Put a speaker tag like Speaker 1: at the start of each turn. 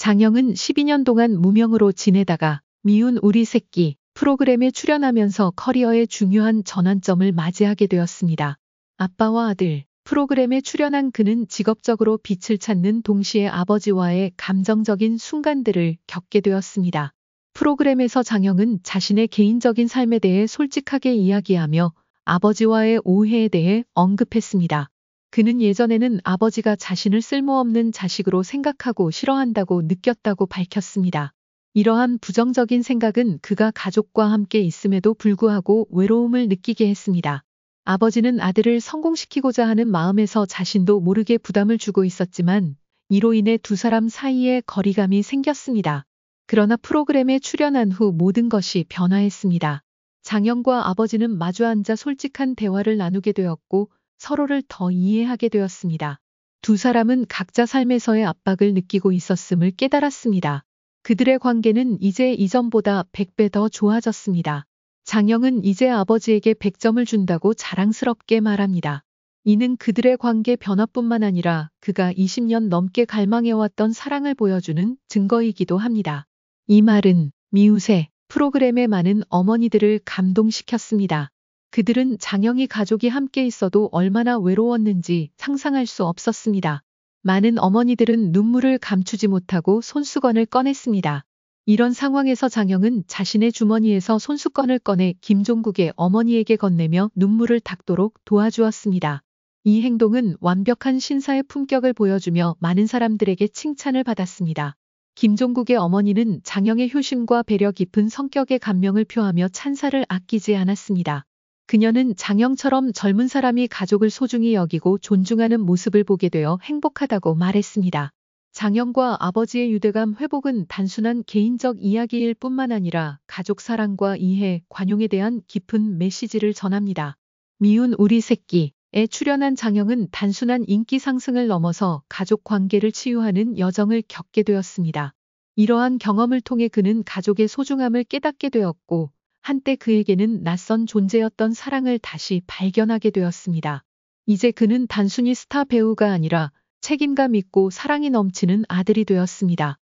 Speaker 1: 장영은 12년 동안 무명으로 지내다가 미운 우리 새끼 프로그램에 출연하면서 커리어의 중요한 전환점을 맞이하게 되었습니다. 아빠와 아들 프로그램에 출연한 그는 직업적으로 빛을 찾는 동시에 아버지와의 감정적인 순간들을 겪게 되었습니다. 프로그램에서 장영은 자신의 개인적인 삶에 대해 솔직하게 이야기하며 아버지와의 오해에 대해 언급했습니다. 그는 예전에는 아버지가 자신을 쓸모없는 자식으로 생각하고 싫어한다고 느꼈다고 밝혔습니다. 이러한 부정적인 생각은 그가 가족과 함께 있음에도 불구하고 외로움을 느끼게 했습니다. 아버지는 아들을 성공시키고자 하는 마음에서 자신도 모르게 부담을 주고 있었지만 이로 인해 두 사람 사이에 거리감이 생겼습니다. 그러나 프로그램에 출연한 후 모든 것이 변화했습니다. 장영과 아버지는 마주 앉아 솔직한 대화를 나누게 되었고 서로를 더 이해하게 되었습니다. 두 사람은 각자 삶에서의 압박을 느끼고 있었음을 깨달았습니다. 그들의 관계는 이제 이전보다 100배 더 좋아졌습니다. 장영은 이제 아버지에게 100점을 준다고 자랑스럽게 말합니다. 이는 그들의 관계 변화뿐만 아니라 그가 20년 넘게 갈망해왔던 사랑을 보여주는 증거이기도 합니다. 이 말은 미우새 프로그램에 많은 어머니들을 감동시켰습니다. 그들은 장영이 가족이 함께 있어도 얼마나 외로웠는지 상상할 수 없었습니다. 많은 어머니들은 눈물을 감추지 못하고 손수건을 꺼냈습니다. 이런 상황에서 장영은 자신의 주머니에서 손수건을 꺼내 김종국의 어머니에게 건네며 눈물을 닦도록 도와주었습니다. 이 행동은 완벽한 신사의 품격을 보여주며 많은 사람들에게 칭찬을 받았습니다. 김종국의 어머니는 장영의 효심과 배려 깊은 성격의 감명을 표하며 찬사를 아끼지 않았습니다. 그녀는 장영처럼 젊은 사람이 가족을 소중히 여기고 존중하는 모습을 보게 되어 행복하다고 말했습니다. 장영과 아버지의 유대감 회복은 단순한 개인적 이야기일 뿐만 아니라 가족 사랑과 이해, 관용에 대한 깊은 메시지를 전합니다. 미운 우리 새끼에 출연한 장영은 단순한 인기 상승을 넘어서 가족 관계를 치유하는 여정을 겪게 되었습니다. 이러한 경험을 통해 그는 가족의 소중함을 깨닫게 되었고 한때 그에게는 낯선 존재였던 사랑을 다시 발견하게 되었습니다. 이제 그는 단순히 스타 배우가 아니라 책임감 있고 사랑이 넘치는 아들이 되었습니다.